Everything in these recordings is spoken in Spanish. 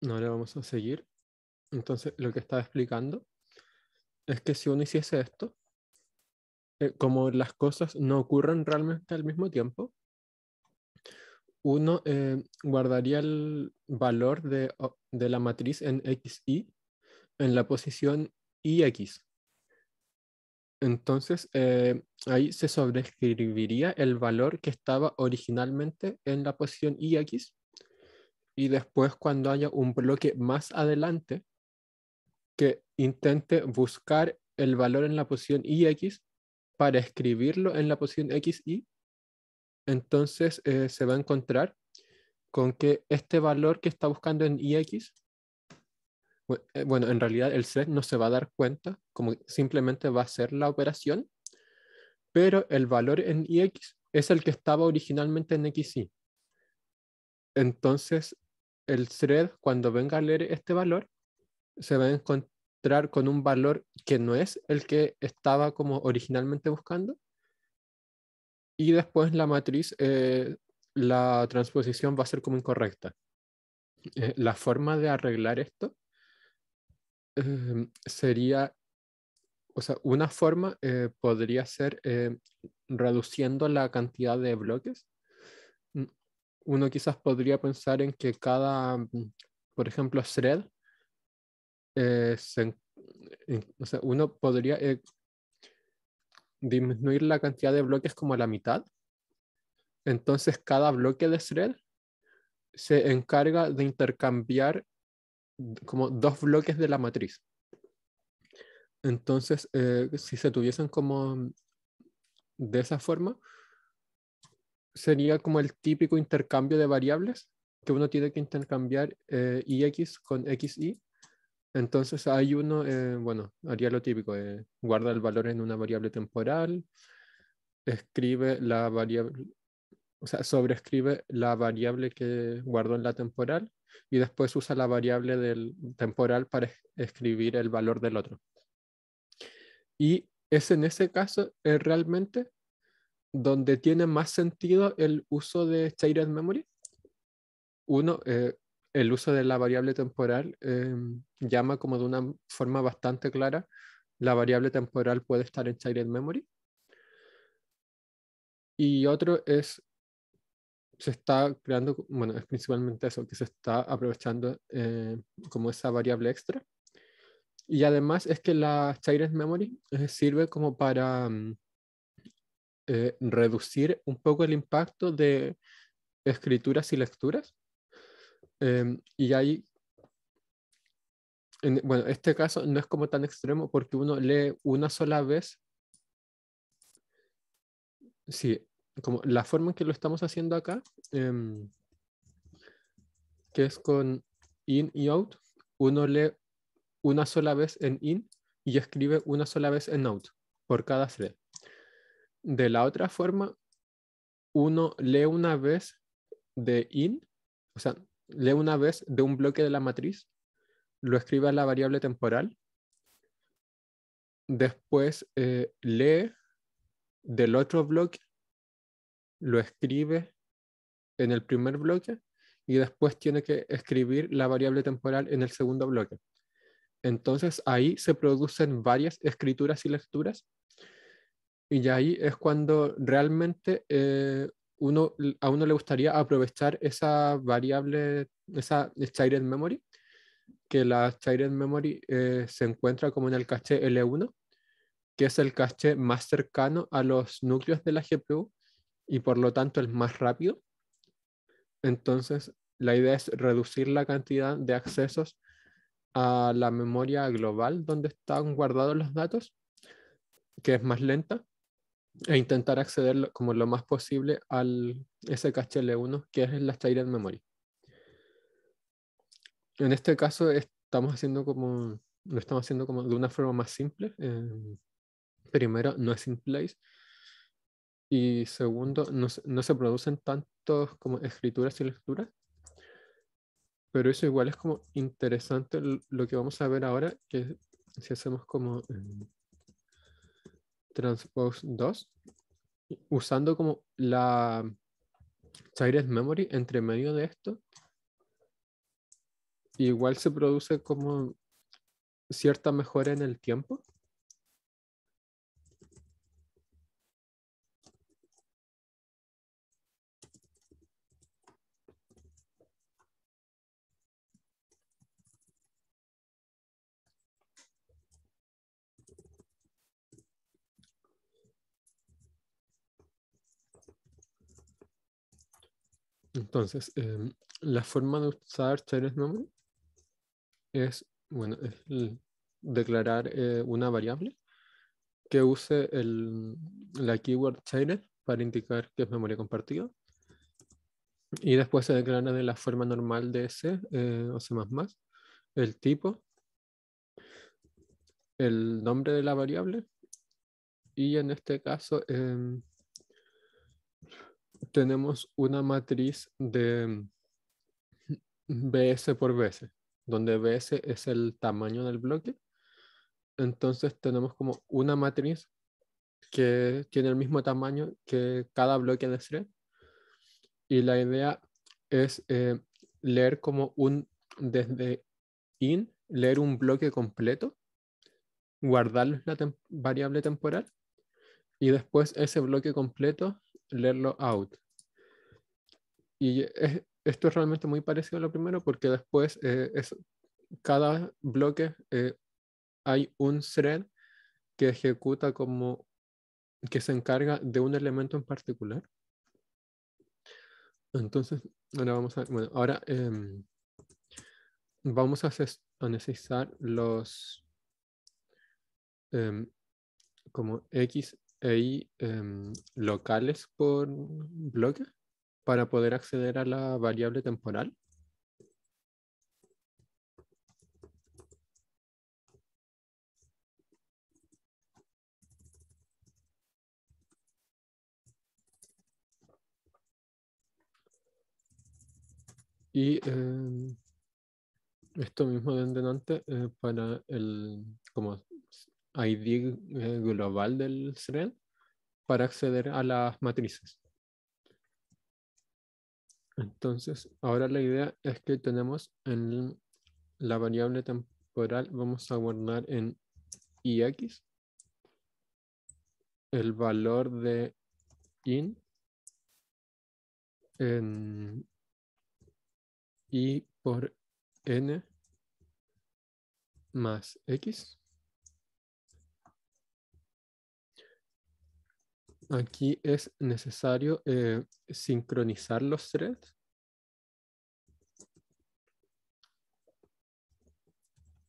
le vamos a seguir. Entonces, lo que estaba explicando es que si uno hiciese esto, eh, como las cosas no ocurren realmente al mismo tiempo, uno eh, guardaría el valor de, la matriz en XY en la posición IX. Entonces, eh, ahí se sobreescribiría el valor que estaba originalmente en la posición IX y después cuando haya un bloque más adelante que intente buscar el valor en la posición x para escribirlo en la posición XY, entonces eh, se va a encontrar con que este valor que está buscando en IX, eh, bueno, en realidad el set no se va a dar cuenta, como simplemente va a ser la operación, pero el valor en IX es el que estaba originalmente en XY. Entonces, el thread cuando venga a leer este valor se va a encontrar con un valor que no es el que estaba como originalmente buscando. Y después la matriz, eh, la transposición va a ser como incorrecta. Eh, la forma de arreglar esto eh, sería, o sea, una forma podría ser reduciendo la cantidad de bloques uno quizás podría pensar en que cada, mm, por ejemplo, thread, eh, eh, uno podría eh, disminuir la cantidad de bloques como a la mitad. Entonces, cada bloque de thread se encarga de intercambiar como dos bloques de la matriz. Entonces, si se tuviesen como mm, de esa forma, sería como el típico intercambio de variables que uno tiene que intercambiar eh, ix con xy. Entonces hay uno, eh, bueno, haría lo típico, eh, guarda el valor en una variable temporal, escribe la variable, o sea, sobreescribe la variable que guardó en la temporal y después usa la variable del temporal para escribir el valor del otro. Y es en ese caso eh, realmente donde tiene más sentido el uso de shared memory. Uno, eh, el uso de la variable temporal em, llama como de una forma bastante clara, la variable temporal puede estar en shared memory. Y otro es, se está creando, bueno, es principalmente eso, que se está aprovechando eh, como esa variable extra. Y además es que la shared memory eh, sirve como para... Mm, eh, reducir un poco el impacto de escrituras y lecturas. Em, y ahí en, bueno, este caso no es como tan extremo porque uno lee una sola vez. Sí, como la forma en que lo estamos haciendo acá, em, que es con in y out, uno lee una sola vez en in y escribe una sola vez en out por cada thread. De la otra forma, uno lee una vez de in, o sea, lee una vez de un bloque de la matriz, lo escribe a la variable temporal, después eh, lee del otro bloque, lo escribe en el primer bloque y después tiene que escribir la variable temporal en el segundo bloque. Entonces ahí se producen varias escrituras y lecturas y ahí es cuando realmente eh, uno, a uno le gustaría aprovechar esa variable, esa Shared memory, que la Shared memory eh, se encuentra como en el caché L1, que es el caché más cercano a los núcleos de la GPU y por lo tanto el más rápido. Entonces, la idea es reducir la cantidad de accesos a la memoria global donde están guardados los datos, que es más lenta, e intentar acceder como lo más posible al ese 1 que es la shared memory. En este caso estamos haciendo como lo estamos haciendo como de una forma más simple. Eh, primero, no es in place. Y segundo, no, se producen tantos como escrituras y lecturas. Pero eso igual es como interesante lo que vamos a ver ahora, que si hacemos como eh, transpose 2 usando como la shared memory entre medio de esto. Igual se produce como cierta mejora en el tiempo. Entonces, em, la forma de usar shared memory es, bueno, declarar eh, una variable que use la keyword shared para indicar que es memoria compartida. Y después se declara de la forma normal de C eh, o C++, el tipo, el nombre de la variable y en este caso em, tenemos una matriz de BS por BS, donde BS es el tamaño del bloque. Entonces tenemos como una matriz que tiene el mismo tamaño que cada bloque de thread. Y la idea es eh, leer como un, desde in, leer un bloque completo, Guardar la variable temporal y después ese bloque completo leerlo out. Y esto es realmente muy parecido a lo primero porque después eh, es, cada bloque eh, hay un thread que ejecuta como que se encarga de un elemento en particular. Entonces, ahora vamos a, bueno, ahora em, vamos a, necesitar los em, como X hay em, locales por bloque para poder acceder a la variable temporal. Y em, esto mismo de antes eh, para el, como ID eh, global del SREN para acceder a las matrices. Entonces, ahora la idea es que tenemos en la variable temporal, vamos a guardar en ix el valor de in en i por n más x aquí es necesario eh, sincronizar los threads.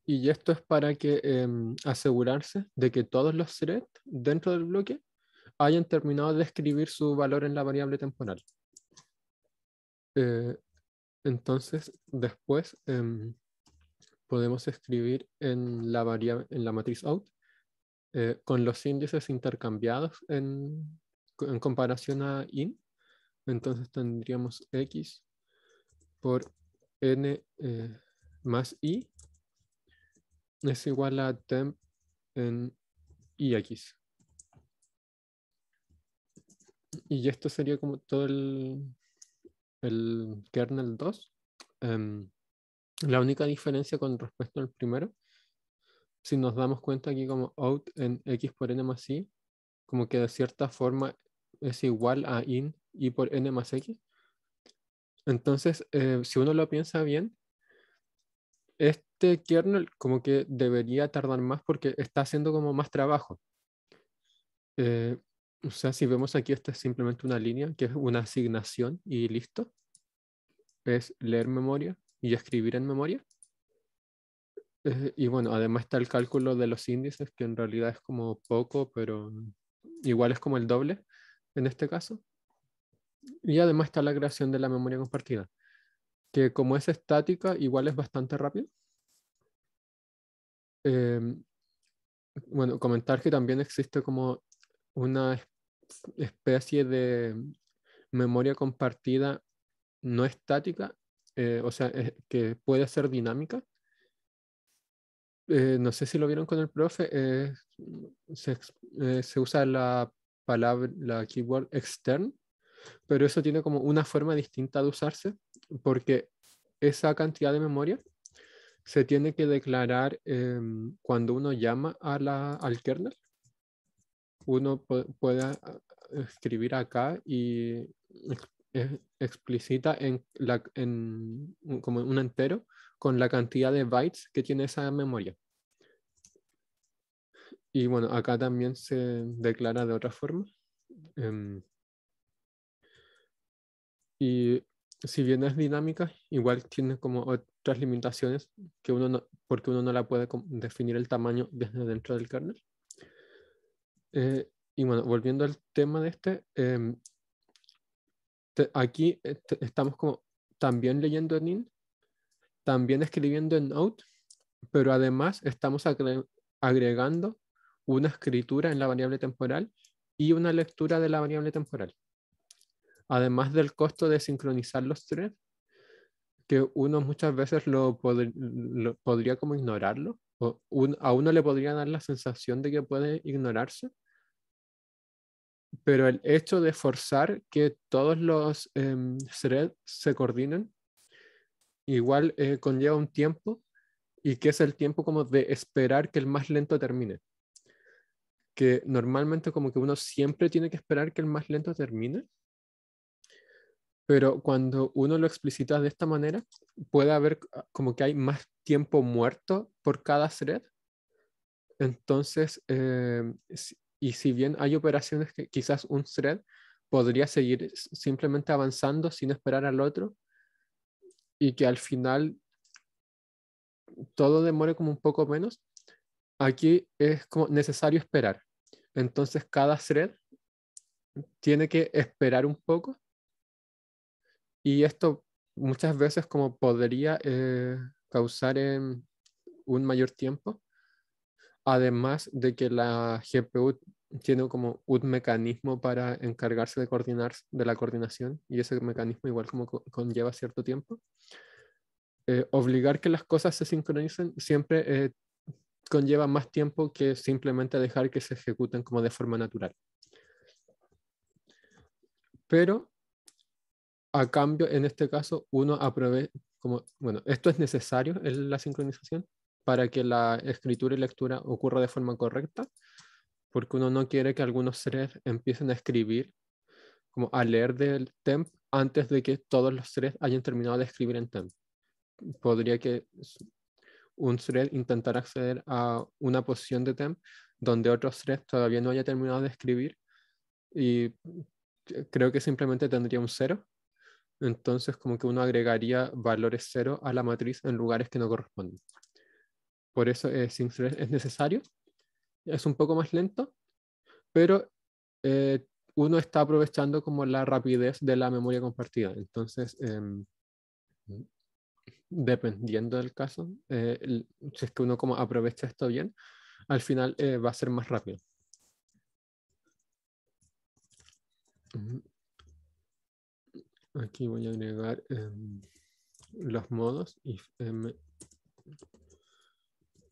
Y esto es para que em, asegurarse de que todos los threads dentro del bloque hayan terminado de escribir su valor en la variable temporal. Eh, entonces, después em, podemos escribir en la, en la matriz out eh, con los índices intercambiados en, comparación a in, entonces tendríamos x por n eh, más i es igual a temp en ix. Y esto sería como todo el, kernel 2. Em, la única diferencia con respecto al primero si nos damos cuenta aquí como out en x por n más y, como que de cierta forma es igual a in y por n más x. Entonces, eh, si uno lo piensa bien, este kernel como que debería tardar más porque está haciendo como más trabajo. Eh, o sea, si vemos aquí, esta es simplemente una línea que es una asignación y listo. Es leer memoria y escribir en memoria y bueno, además está el cálculo de los índices, que en realidad es como poco, pero igual es como el doble en este caso. Y además está la creación de la memoria compartida, que como es estática, igual es bastante rápido. Em, bueno, comentar que también existe como una especie de memoria compartida no estática, eh, o sea, eh, que puede ser dinámica, eh, no sé si lo vieron con el profe, mm, eh, se, usa la palabra, la keyword extern, pero eso tiene como una forma distinta de usarse, porque esa cantidad de memoria se tiene que declarar em, cuando uno llama a la, al kernel. Uno puede ah, ah, escribir acá y explicita en, en como un entero con la cantidad de bytes que tiene esa memoria. Y bueno, acá también se declara de otra forma. Em, y si bien es dinámica, igual tiene como otras limitaciones que uno porque uno no la puede definir el tamaño desde dentro del kernel. Eh, y bueno, volviendo al tema de este, em, aquí eh, estamos como también leyendo en IN, también escribiendo en out pero además estamos agregando una escritura en la variable temporal y una lectura de la variable temporal. Además del costo de sincronizar los threads, que uno muchas veces lo, podría como ignorarlo, o a uno le podría dar la sensación de que puede ignorarse, pero el hecho de forzar que todos los em, threads se coordinen igual eh, conlleva un tiempo y que es el tiempo como de esperar que el más lento termine. Que normalmente como que uno siempre tiene que esperar que el más lento termine, pero cuando uno lo explicita de esta manera, puede haber ah, como que hay más tiempo muerto por cada thread. Entonces, eh, y si bien hay operaciones que quizás un thread podría seguir simplemente avanzando sin esperar al otro, y que al final todo demore como un poco menos, aquí es como necesario esperar. Entonces cada thread tiene que esperar un poco y esto muchas veces como podría eh, causar un mayor tiempo, además de que la GPU tiene como un mecanismo para encargarse de coordinar de la coordinación y ese mecanismo igual como conlleva cierto tiempo. Eh, obligar que las cosas se sincronicen siempre eh, conlleva más tiempo que simplemente dejar que se ejecuten como de forma natural. Pero a cambio, en este caso, uno aprovecha, como, bueno, esto es necesario en la sincronización para que la escritura y lectura ocurra de forma correcta, porque uno no quiere que algunos threads empiecen a escribir, como a leer del temp antes de que todos los threads hayan terminado de escribir en temp. Podría que un thread intentara acceder a una posición de temp donde otros threads todavía no haya terminado de escribir y creo que simplemente tendría un cero. Entonces como que uno agregaría valores cero a la matriz en lugares que no corresponden. Por eso eh, es necesario es un poco más lento, pero eh, uno está aprovechando como la rapidez de la memoria compartida. Entonces, em, dependiendo del caso, eh, si es que uno como aprovecha esto bien, al final eh, va a ser más rápido. Aquí voy a agregar em, los modos. If em,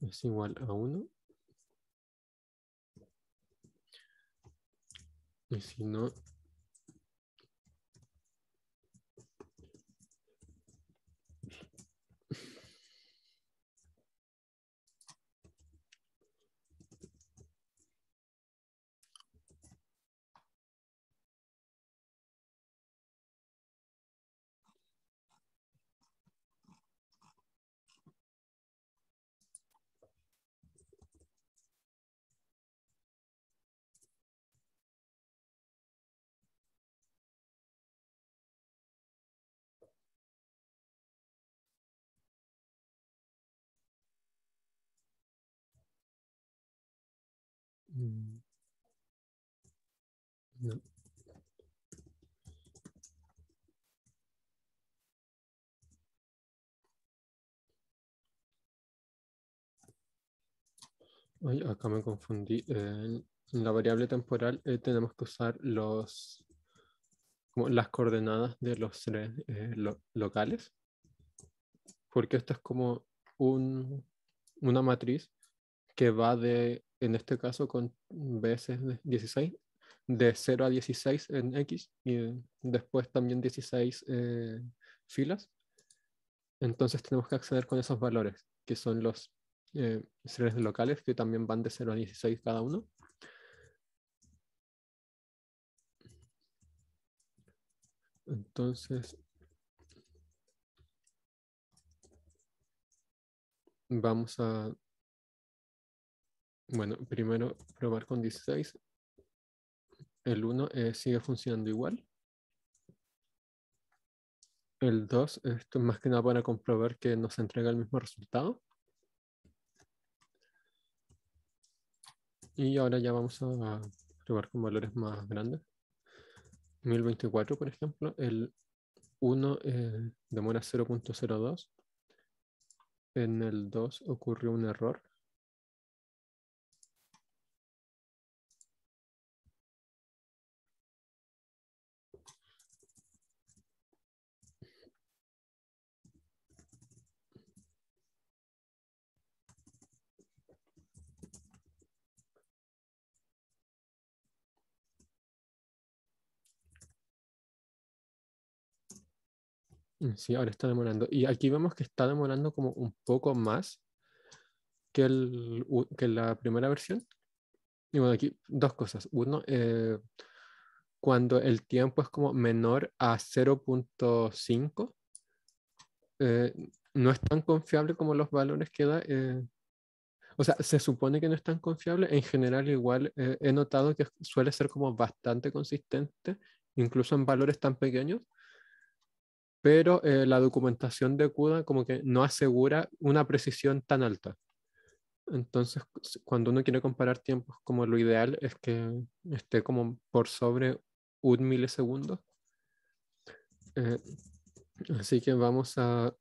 es igual a 1. Y si no, No. acá me confundí. Eh, en la variable temporal eh, tenemos que usar los, como las coordenadas de los tres eh, locales, porque esto es como un, una matriz que va de en este caso con veces 16, de 0 a 16 en X y después también 16 eh, filas. Entonces tenemos que acceder con esos valores, que son los eh, seres locales, que también van de 0 a 16 cada uno. Entonces, vamos a bueno, primero probar con 16. El 1 eh, sigue funcionando igual. El 2, esto es más que nada para comprobar que nos entrega el mismo resultado. Y ahora ya vamos a probar con valores más grandes. 1024, por ejemplo, el 1 eh, demora 0.02. En el 2 ocurrió un error Mm, sí, ahora está demorando. Y aquí vemos que está demorando como un poco más que, el, que la primera versión. Y bueno, aquí dos cosas. Uno, eh, cuando el tiempo es como menor a 0.5, eh, no es tan confiable como los valores que da. Eh, o sea, se supone que no es tan confiable. En general, igual he notado que suele ser como bastante consistente, incluso en valores tan pequeños pero eh, la documentación de CUDA como que no asegura una precisión tan alta. Entonces, cuando uno quiere comparar tiempos, como lo ideal es que esté como por sobre un milisegundo. Eh, así que vamos a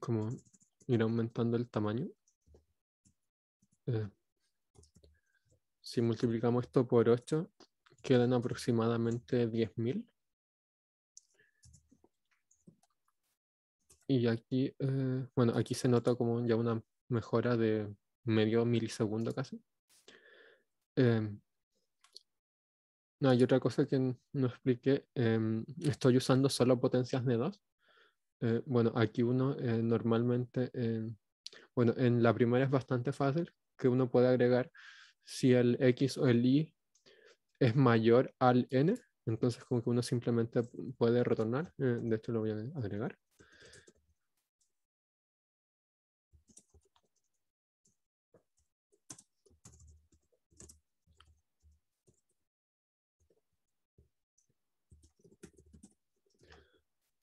como ir aumentando el tamaño. Eh, si multiplicamos esto por 8, quedan aproximadamente 10.000. Y aquí, eh, bueno, aquí se nota como ya una mejora de medio milisegundo casi. Em, no, hay otra cosa que no expliqué. Em, estoy usando solo potencias de 2. Eh, bueno, aquí uno eh, normalmente, em, bueno, en la primera es bastante fácil que uno puede agregar si el X o el Y es mayor al N, entonces como que uno simplemente puede retornar. de esto lo voy a agregar.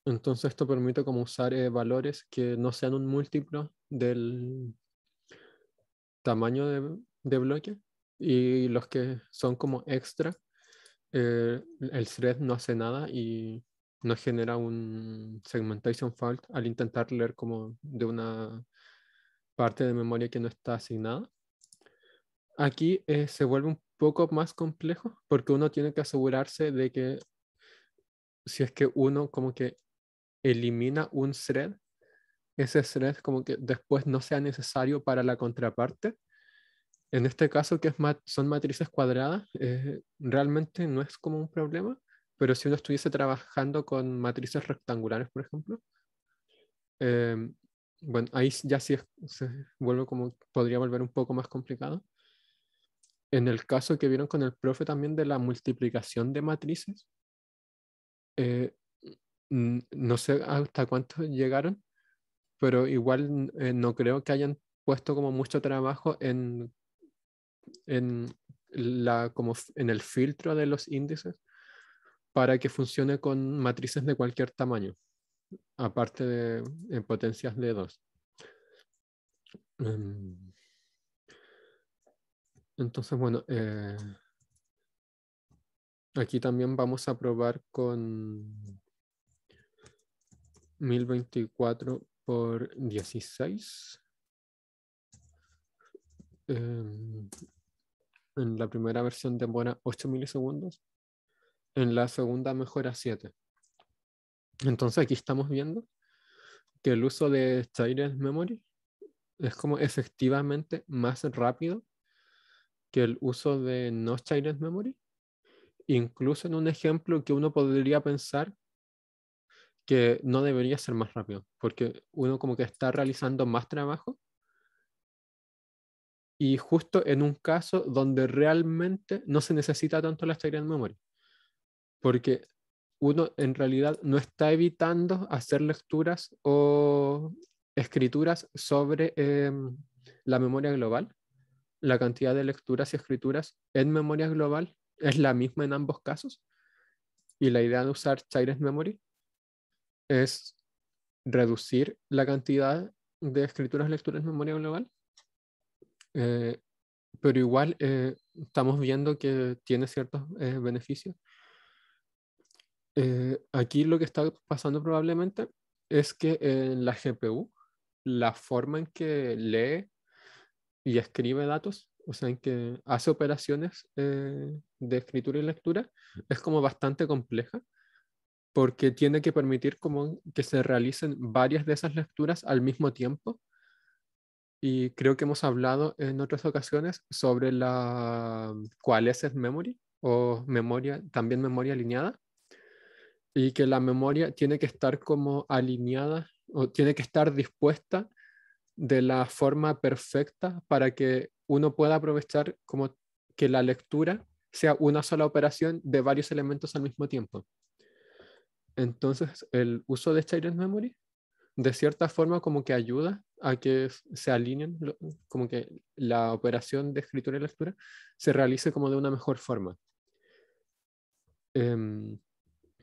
Entonces esto permite como usar eh, valores que no sean un múltiplo del tamaño de, de bloque y los que son como extra, eh, el thread no hace nada y no genera un segmentation fault al intentar leer como de una parte de memoria que no está asignada. Aquí eh, se vuelve un poco más complejo porque uno tiene que asegurarse de que si es que uno como que elimina un thread, ese thread como que después no sea necesario para la contraparte. En este caso, que es son matrices cuadradas, realmente no es como un problema, pero si uno estuviese trabajando con matrices rectangulares, por ejemplo, em, bueno, ahí ya sí se vuelve como, podría volver un poco más complicado. En el caso que vieron con el profe también de la multiplicación de matrices, eh, no sé hasta cuántos llegaron, pero igual eh, no creo que hayan puesto como mucho trabajo en, la, como en el filtro de los índices para que funcione con matrices de cualquier tamaño, aparte de potencias de 2. Mm. Entonces, bueno, eh, aquí también vamos a probar con 1024 por 16. Em, en la primera versión demora 8 milisegundos. En la segunda mejora 7. Entonces aquí estamos viendo que el uso de Child Memory es como efectivamente más rápido que el uso de no Child Memory. Incluso en un ejemplo que uno podría pensar que no debería ser más rápido, porque uno como que está realizando más trabajo y justo en un caso donde realmente no se necesita tanto la shared en memoria, porque uno en realidad no está evitando hacer lecturas o escrituras sobre em, la memoria global. La cantidad de lecturas y escrituras en memoria global es la misma en ambos casos. Y la idea de usar shared Memory es reducir la cantidad de escrituras, lecturas, en memoria global. Eh, pero igual eh, estamos viendo que tiene ciertos eh, beneficios. aquí lo que está pasando probablemente es que en la GPU, la forma en que lee y escribe datos, o sea, en que hace operaciones de escritura y lectura, es como bastante compleja porque tiene que permitir como que se realicen varias de esas lecturas al mismo tiempo. Y creo que hemos hablado en otras ocasiones sobre la es memory o memoria, también memoria alineada, y que la memoria tiene que estar como alineada o tiene que estar dispuesta de la forma perfecta para que uno pueda aprovechar como que la lectura sea una sola operación de varios elementos al mismo tiempo. Entonces, el uso de Child Memory, de cierta forma, como que ayuda a que se alineen, como que la operación de escritura y lectura se realice como de una mejor forma. Em,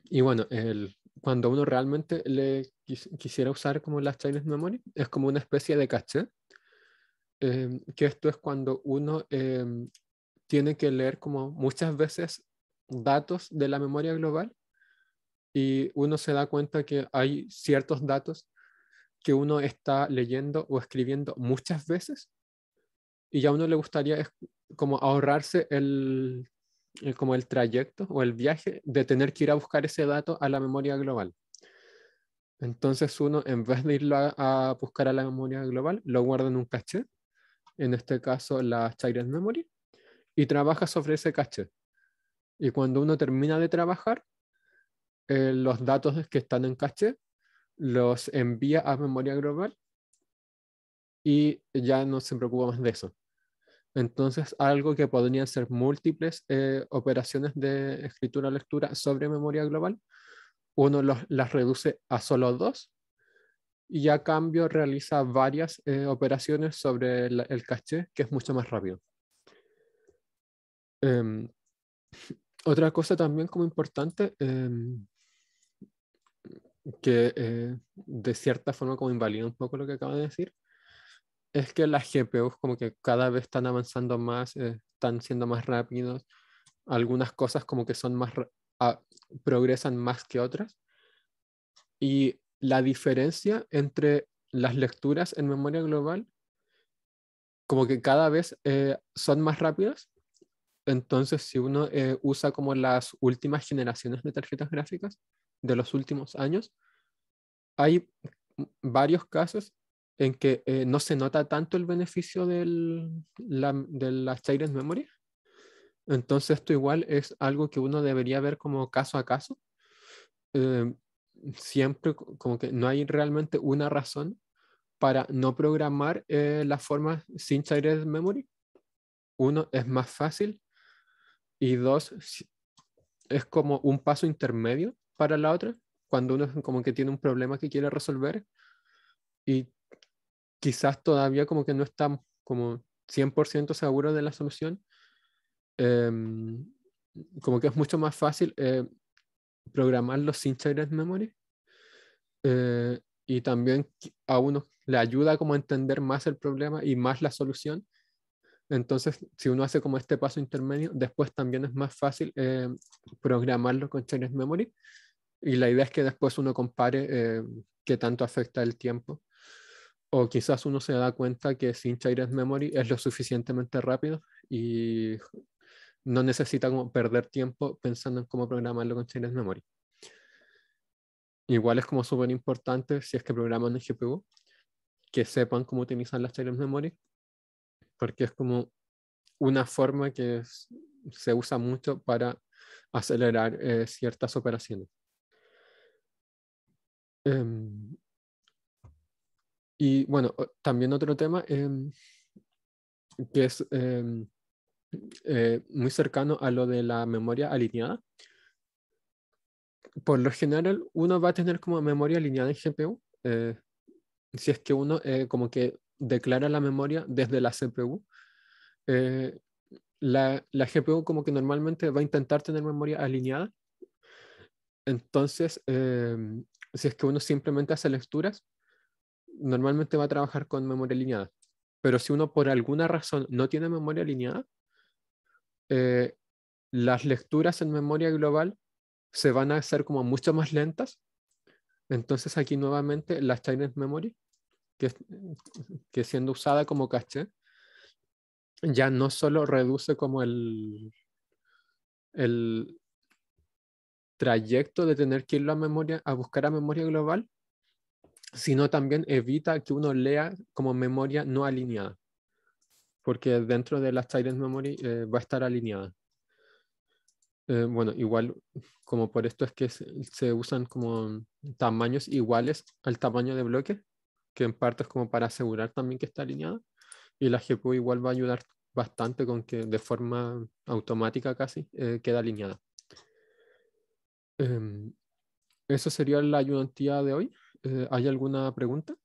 y bueno, cuando uno realmente le quisiera usar como la Child Memory, es como una especie de caché, em, que esto es cuando uno em, tiene que leer como muchas veces datos de la memoria global y uno se da cuenta que hay ciertos datos que uno está leyendo o escribiendo muchas veces y ya a uno le gustaría como ahorrarse el, como el trayecto o el viaje de tener que ir a buscar ese dato a la memoria global. Entonces uno, en vez de irlo a, buscar a la memoria global, lo guarda en un caché, en este caso la Child Memory, y trabaja sobre ese caché. Y cuando uno termina de trabajar, eh, los datos que están en caché, los envía a memoria global y ya no se preocupa más de eso. Entonces, algo que podrían ser múltiples eh, operaciones de escritura-lectura sobre memoria global, uno las reduce a solo dos y a cambio realiza varias eh, operaciones sobre el, caché, que es mucho más rápido. Em, otra cosa también como importante, em, que eh, de cierta forma como invalida un poco lo que acaba de decir, es que las GPUs como que cada vez están avanzando más, eh, están siendo más rápidos, algunas cosas como que son más, ah, progresan más que otras. Y la diferencia entre las lecturas en memoria global, como que cada vez eh, son más rápidas. Entonces, si uno usa como las últimas generaciones de tarjetas gráficas, de los últimos años, hay varios casos en que eh, no se nota tanto el beneficio del, de la Shared Memory. Entonces esto igual es algo que uno debería ver como caso a caso. Eh, siempre como que no hay realmente una razón para no programar eh, la forma formas sin Child Memory. Uno, es más fácil. Y dos, es como un paso intermedio para la otra, cuando uno como que tiene un problema que quiere resolver y quizás todavía como que no está como 100% seguro de la solución, em, como que es mucho más fácil eh, programarlo sin shared memory eh, y también a uno le ayuda como a entender más el problema y más la solución. Entonces, si uno hace como este paso intermedio, después también es más fácil eh, programarlo con shared memory y la idea es que después uno compare eh, qué tanto afecta el tiempo. O quizás uno se da cuenta que sin Child Memory es lo suficientemente rápido y no necesita perder tiempo pensando en cómo programarlo con Child Memory. Igual es como súper importante si es que programan en GPU que sepan cómo utilizar las Child Memory porque es como una forma que se usa mucho para acelerar eh, ciertas operaciones. Em, y bueno, también otro tema em, que es em, eh, muy cercano a lo de la memoria alineada. Por lo general, uno va a tener como memoria alineada en GPU, eh, si es que uno eh, como que declara la memoria desde la CPU. La, la, GPU como que normalmente va a intentar tener memoria alineada. Entonces, si es que uno simplemente hace lecturas, normalmente va a trabajar con memoria alineada. Pero si uno por alguna razón no tiene memoria alineada, eh, las lecturas en memoria global se van a hacer como mucho más lentas. Entonces aquí nuevamente la Chinese Memory, que, que siendo usada como caché, ya no solo reduce como el, el, trayecto de tener que irlo a memoria, a buscar a memoria global, sino también evita que uno lea como memoria no alineada, porque dentro de las Silent Memory eh, va a estar alineada. Eh, bueno, igual como por esto es que se, usan como tamaños iguales al tamaño de bloque, que en parte es como para asegurar también que está alineada, y la GPU igual va a ayudar bastante con que de forma automática casi eh, queda alineada. Eh, esa sería la ayudantía de hoy. Eh, ¿Hay alguna pregunta?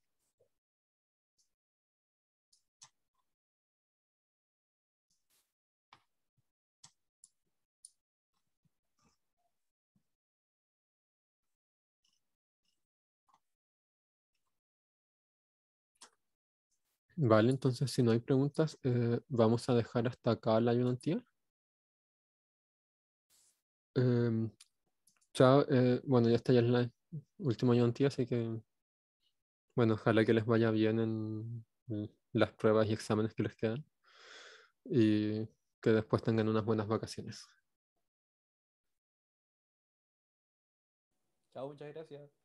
Vale, entonces si no hay preguntas, eh, vamos a dejar hasta acá la ayudantía. Em, Chao, eh, bueno, ya está ya el último año en así que bueno, ojalá que les vaya bien en las pruebas y exámenes que les quedan y que después tengan unas buenas vacaciones. Chao, muchas gracias.